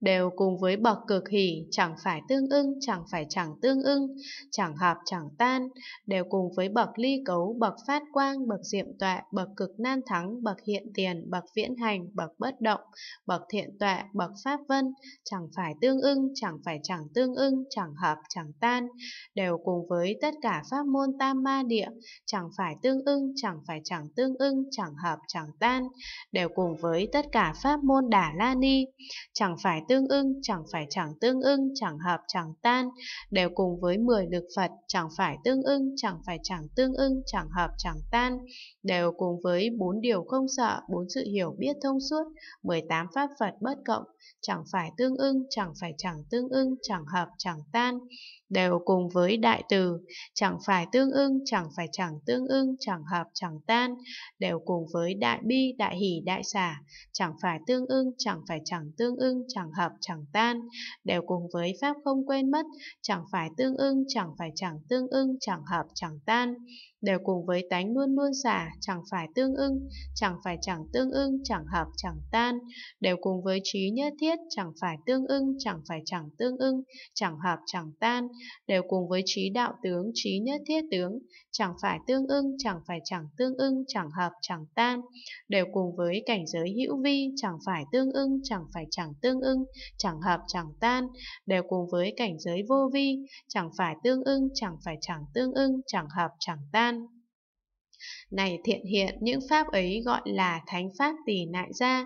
đều cùng với bậc cực hỷ chẳng phải tương ưng, chẳng phải chẳng tương ưng, chẳng hợp chẳng tan, đều cùng với bậc ly cấu, bậc phát quang, bậc diệm tọa, bậc cực nan thắng, bậc hiện tiền, bậc viễn hành, bậc bất động, bậc thiện tọa, bậc pháp vân, chẳng phải tương ưng, chẳng phải chẳng tương ưng, chẳng hợp chẳng tan, đều cùng với tất cả pháp môn tam ma địa, chẳng phải tương ưng, chẳng phải chẳng tương ưng, chẳng hợp chẳng tan, đều cùng với tất cả pháp môn đà la ni, chẳng phải tương ưng, chẳng phải chẳng tương ưng, chẳng hợp chẳng tan, đều cùng với 10 lực Phật, chẳng phải tương ưng, chẳng phải chẳng tương ưng, chẳng hợp chẳng tan, đều cùng với bốn điều không sợ, bốn sự hiểu biết thông suốt, 18 pháp Phật bất cộng, chẳng phải tương ưng, chẳng phải chẳng tương ưng, chẳng hợp chẳng tan, đều cùng với đại từ, chẳng phải tương ưng, chẳng phải chẳng tương ưng, chẳng hợp chẳng tan, đều cùng với đại bi, đại hỷ, đại xả, chẳng phải tương ưng, chẳng phải chẳng tương ưng, chẳng hợp chẳng tan, đều cùng với pháp không quên mất, chẳng phải tương ưng, chẳng phải chẳng tương ưng, chẳng hợp chẳng tan đều cùng với tánh luôn luôn xả, chẳng phải tương ưng, chẳng phải chẳng tương ưng, chẳng hợp chẳng tan, đều cùng với trí nhất thiết, chẳng phải tương ưng, chẳng phải chẳng tương ưng, chẳng hợp chẳng tan, đều cùng với trí đạo tướng, trí nhất thiết tướng, chẳng phải tương ưng, chẳng phải chẳng tương ưng, chẳng hợp chẳng tan, đều cùng với cảnh giới hữu vi, chẳng phải tương ưng, chẳng phải chẳng tương ưng, chẳng hợp chẳng tan, đều cùng với cảnh giới vô vi, chẳng phải tương ưng, chẳng phải chẳng tương ưng, chẳng hợp chẳng tan, này thiện hiện, những pháp ấy gọi là thánh pháp tỷ nại gia,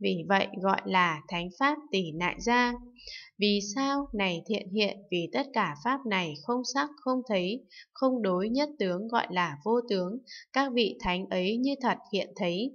vì vậy gọi là thánh pháp tỷ nại gia. Vì sao? Này thiện hiện, vì tất cả pháp này không sắc, không thấy, không đối nhất tướng gọi là vô tướng, các vị thánh ấy như thật hiện thấy.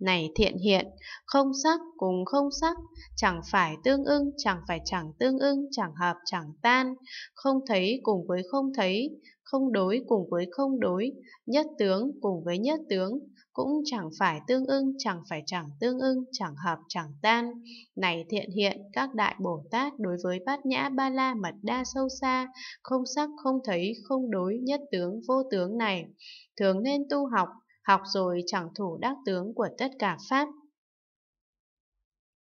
Này thiện hiện, không sắc cùng không sắc, chẳng phải tương ưng, chẳng phải chẳng tương ưng, chẳng hợp, chẳng tan, không thấy cùng với không thấy, không đối cùng với không đối, nhất tướng cùng với nhất tướng, cũng chẳng phải tương ưng, chẳng phải chẳng tương ưng, chẳng hợp chẳng tan. Này thiện hiện, các đại Bồ Tát đối với bát nhã ba la mật đa sâu xa, không sắc không thấy, không đối, nhất tướng vô tướng này, thường nên tu học, học rồi chẳng thủ đắc tướng của tất cả Pháp.